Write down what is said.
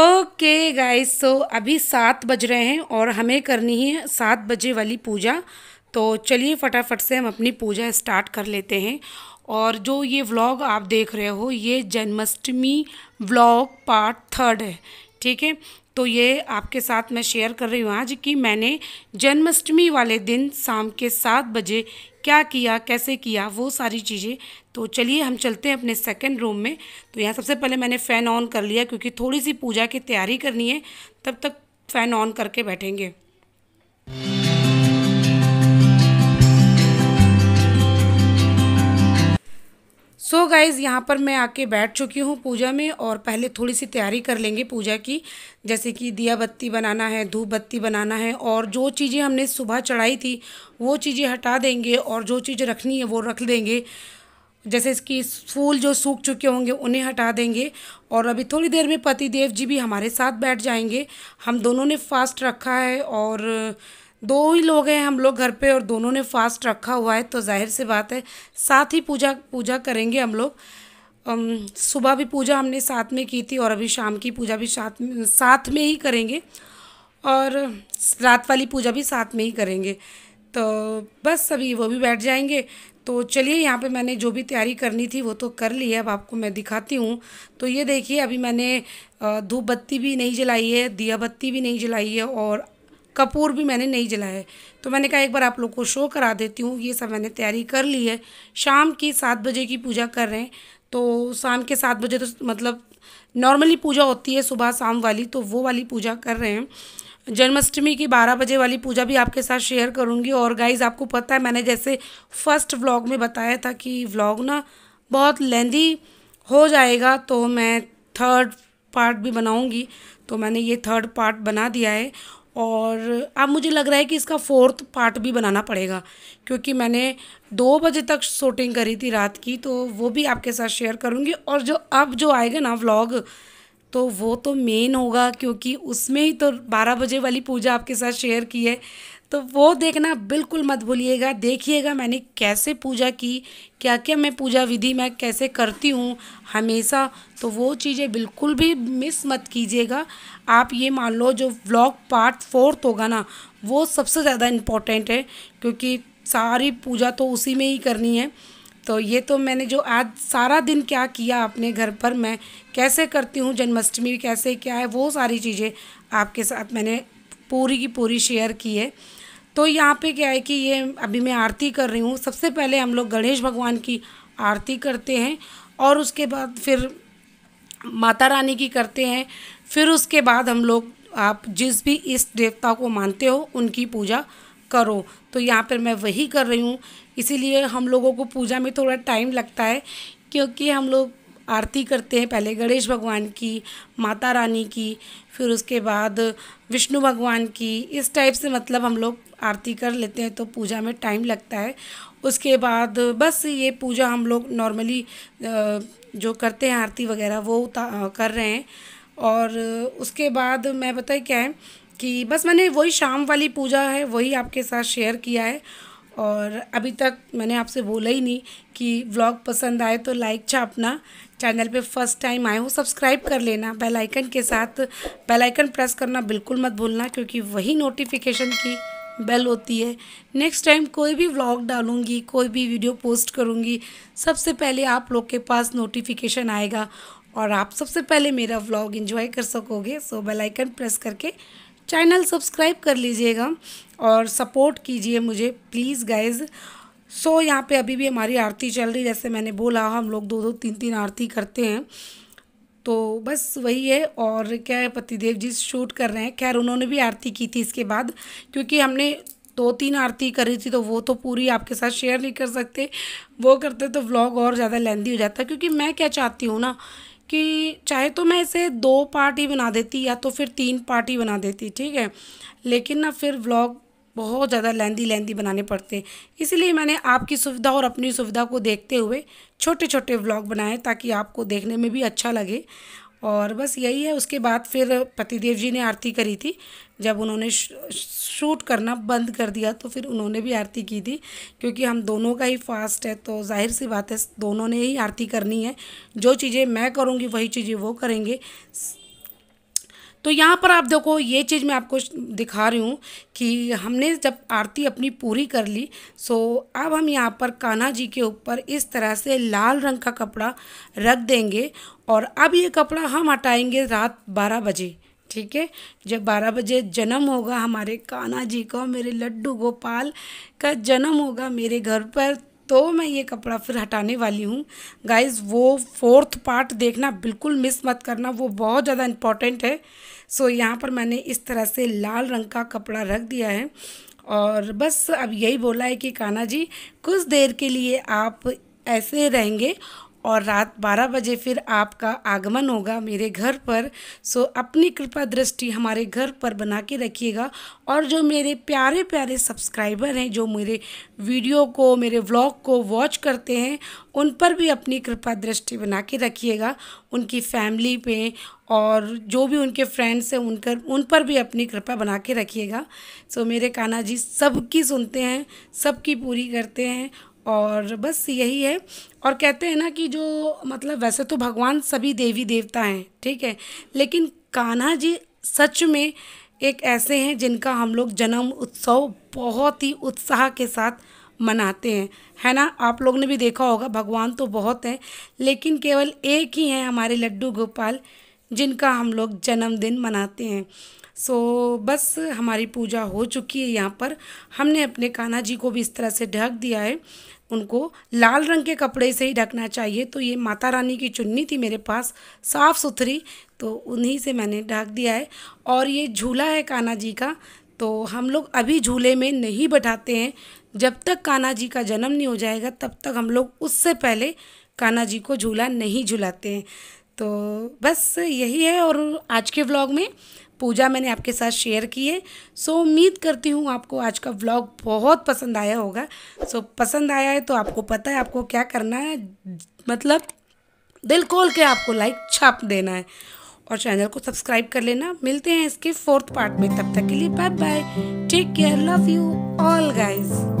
okay guys so अभी सात बज रहे हैं और हमें करनी है सात बजे वाली पूजा तो चलिए फटाफट से हम अपनी पूजा स्टार्ट कर लेते हैं और जो ये व्लॉग आप देख रहे हो ये जन्माष्टमी व्लॉग पार्ट थर्ड है ठीक है तो ये आपके साथ मैं शेयर कर रही हूँ आज कि मैंने जन्माष्टमी वाले दिन शाम के सात बजे क्या किया कैसे किया वो सारी चीज़ें तो चलिए हम चलते हैं अपने सेकेंड रूम में तो यहाँ सबसे पहले मैंने फ़ैन ऑन कर लिया क्योंकि थोड़ी सी पूजा की तैयारी करनी है तब तक फ़ैन ऑन करके बैठेंगे सो गाइज़ यहाँ पर मैं आके बैठ चुकी हूँ पूजा में और पहले थोड़ी सी तैयारी कर लेंगे पूजा की जैसे कि दिया बत्ती बनाना है धूप बत्ती बनाना है और जो चीज़ें हमने सुबह चढ़ाई थी वो चीज़ें हटा देंगे और जो चीज़ें रखनी है वो रख देंगे जैसे इसकी फूल जो सूख चुके होंगे उन्हें हटा देंगे और अभी थोड़ी देर में पतिदेव जी भी हमारे साथ बैठ जाएंगे हम दोनों ने फास्ट रखा है और दो ही लोग हैं हम लोग घर पे और दोनों ने फास्ट रखा हुआ है तो जाहिर सी बात है साथ ही पूजा पूजा करेंगे हम लोग सुबह भी पूजा हमने साथ में की थी और अभी शाम की पूजा भी साथ में साथ में ही करेंगे और रात वाली पूजा भी साथ में ही करेंगे तो बस अभी वो भी बैठ जाएंगे तो चलिए यहाँ पे मैंने जो भी तैयारी करनी थी वो तो कर ली है अब आपको मैं दिखाती हूँ तो ये देखिए अभी मैंने धूप बत्ती भी नहीं जलाई है दिया बत्ती भी नहीं जलाई है और कपूर भी मैंने नहीं जलाया है तो मैंने कहा एक बार आप लोग को शो करा देती हूँ ये सब मैंने तैयारी कर ली है शाम की सात बजे की पूजा कर रहे हैं तो शाम के सात बजे तो मतलब नॉर्मली पूजा होती है सुबह शाम वाली तो वो वाली पूजा कर रहे हैं जन्माष्टमी की बारह बजे वाली पूजा भी आपके साथ शेयर करूँगी और गाइज आपको पता है मैंने जैसे फर्स्ट व्लॉग में बताया था कि व्लॉग ना बहुत लेंदी हो जाएगा तो मैं थर्ड पार्ट भी बनाऊँगी तो मैंने ये थर्ड पार्ट बना दिया है और अब मुझे लग रहा है कि इसका फोर्थ पार्ट भी बनाना पड़ेगा क्योंकि मैंने दो बजे तक शूटिंग करी थी रात की तो वो भी आपके साथ शेयर करूँगी और जो अब जो आएगा ना व्लॉग तो वो तो मेन होगा क्योंकि उसमें ही तो बारह बजे वाली पूजा आपके साथ शेयर की है तो वो देखना बिल्कुल मत भूलिएगा देखिएगा मैंने कैसे पूजा की क्या क्या मैं पूजा विधि मैं कैसे करती हूँ हमेशा तो वो चीज़ें बिल्कुल भी मिस मत कीजिएगा आप ये मान लो जो व्लॉग पार्ट फोर्थ होगा ना वो सबसे ज़्यादा इम्पॉर्टेंट है क्योंकि सारी पूजा तो उसी में ही करनी है तो ये तो मैंने जो आज सारा दिन क्या किया अपने घर पर मैं कैसे करती हूँ जन्माष्टमी कैसे क्या है वो सारी चीज़ें आपके साथ मैंने पूरी की पूरी शेयर की है तो यहाँ पे क्या है कि ये अभी मैं आरती कर रही हूँ सबसे पहले हम लोग गणेश भगवान की आरती करते हैं और उसके बाद फिर माता रानी की करते हैं फिर उसके बाद हम लोग आप जिस भी इस देवता को मानते हो उनकी पूजा करो तो यहाँ पर मैं वही कर रही हूँ इसीलिए हम लोगों को पूजा में थोड़ा टाइम लगता है क्योंकि हम लोग आरती करते हैं पहले गणेश भगवान की माता रानी की फिर उसके बाद विष्णु भगवान की इस टाइप से मतलब हम लोग आरती कर लेते हैं तो पूजा में टाइम लगता है उसके बाद बस ये पूजा हम लोग नॉर्मली जो करते हैं आरती वगैरह वो कर रहे हैं और उसके बाद मैं बताए क्या है कि बस मैंने वही शाम वाली पूजा है वही आपके साथ शेयर किया है और अभी तक मैंने आपसे बोला ही नहीं कि व्लॉग पसंद आए तो लाइक छापना चैनल पे फर्स्ट टाइम आए हो सब्सक्राइब कर लेना बेल आइकन के साथ बेल आइकन प्रेस करना बिल्कुल मत भूलना क्योंकि वही नोटिफिकेशन की बेल होती है नेक्स्ट टाइम कोई भी व्लॉग डालूंगी कोई भी वीडियो पोस्ट करूंगी सबसे पहले आप लोग के पास नोटिफिकेशन आएगा और आप सबसे पहले मेरा व्लॉग इन्जॉय कर सकोगे सो बेल आइकन प्रेस करके चैनल सब्सक्राइब कर लीजिएगा और सपोर्ट कीजिए मुझे प्लीज़ गाइज़ सो so, यहाँ पे अभी भी हमारी आरती चल रही जैसे मैंने बोला हम लोग दो दो तीन तीन आरती करते हैं तो बस वही है और क्या है पतिदेव जी शूट कर रहे हैं खैर उन्होंने भी आरती की थी इसके बाद क्योंकि हमने दो तीन आरती करी थी तो वो तो पूरी आपके साथ शेयर नहीं कर सकते वो करते तो व्लॉग और ज़्यादा लेंदी हो जाता क्योंकि मैं क्या चाहती हूँ ना कि चाहे तो मैं इसे दो पार्ट ही बना देती या तो फिर तीन पार्ट ही बना देती ठीक है लेकिन ना फिर व्लॉग बहुत ज़्यादा लेंदी लेंदी बनाने पड़ते हैं इसलिए मैंने आपकी सुविधा और अपनी सुविधा को देखते हुए छोटे छोटे व्लॉग बनाए ताकि आपको देखने में भी अच्छा लगे और बस यही है उसके बाद फिर पतिदेव जी ने आरती करी थी जब उन्होंने शूट करना बंद कर दिया तो फिर उन्होंने भी आरती की थी क्योंकि हम दोनों का ही फास्ट है तो जाहिर सी बात है दोनों ने ही आरती करनी है जो चीज़ें मैं करूँगी वही चीज़ें वो करेंगे तो यहाँ पर आप देखो ये चीज़ मैं आपको दिखा रही हूँ कि हमने जब आरती अपनी पूरी कर ली सो अब हम यहाँ पर कान्हा जी के ऊपर इस तरह से लाल रंग का कपड़ा रख देंगे और अब ये कपड़ा हम हटाएंगे रात बारह बजे ठीक है जब बारह बजे जन्म होगा हमारे कान्हा जी का मेरे लड्डू गोपाल का जन्म होगा मेरे घर पर तो मैं ये कपड़ा फिर हटाने वाली हूँ गाइज़ वो फोर्थ पार्ट देखना बिल्कुल मिस मत करना वो बहुत ज़्यादा इम्पॉर्टेंट है सो so, यहाँ पर मैंने इस तरह से लाल रंग का कपड़ा रख दिया है और बस अब यही बोला है कि कान्हा जी कुछ देर के लिए आप ऐसे रहेंगे और रात 12 बजे फिर आपका आगमन होगा मेरे घर पर सो अपनी कृपा दृष्टि हमारे घर पर बना के रखिएगा और जो मेरे प्यारे प्यारे सब्सक्राइबर हैं जो मेरे वीडियो को मेरे व्लॉग को वॉच करते हैं उन पर भी अपनी कृपा दृष्टि बना के रखिएगा उनकी फैमिली पे और जो भी उनके फ्रेंड्स हैं उनकर उन पर भी अपनी कृपा बना के रखिएगा सो मेरे कान्हा जी सबकी सुनते हैं सबकी पूरी करते हैं और बस यही है और कहते हैं ना कि जो मतलब वैसे तो भगवान सभी देवी देवता हैं ठीक है लेकिन कान्हा जी सच में एक ऐसे हैं जिनका हम लोग जन्म उत्सव बहुत ही उत्साह के साथ मनाते हैं है ना आप लोग ने भी देखा होगा भगवान तो बहुत हैं लेकिन केवल एक ही हैं हमारे लड्डू गोपाल जिनका हम लोग जन्मदिन मनाते हैं सो so, बस हमारी पूजा हो चुकी है यहाँ पर हमने अपने कान्हा जी को भी इस तरह से ढक दिया है उनको लाल रंग के कपड़े से ही ढकना चाहिए तो ये माता रानी की चुन्नी थी मेरे पास साफ़ सुथरी तो उन्हीं से मैंने ढक दिया है और ये झूला है कान्हा जी का तो हम लोग अभी झूले में नहीं बैठाते हैं जब तक कान्हा जी का जन्म नहीं हो जाएगा तब तक हम लोग उससे पहले कान्हा जी को झूला नहीं झुलाते हैं तो बस यही है और आज के ब्लॉग में पूजा मैंने आपके साथ शेयर की है सो उम्मीद करती हूँ आपको आज का व्लॉग बहुत पसंद आया होगा सो पसंद आया है तो आपको पता है आपको क्या करना है मतलब दिल खोल के आपको लाइक छाप देना है और चैनल को सब्सक्राइब कर लेना मिलते हैं इसके फोर्थ पार्ट में तब तक के लिए bye bye take care love you all guys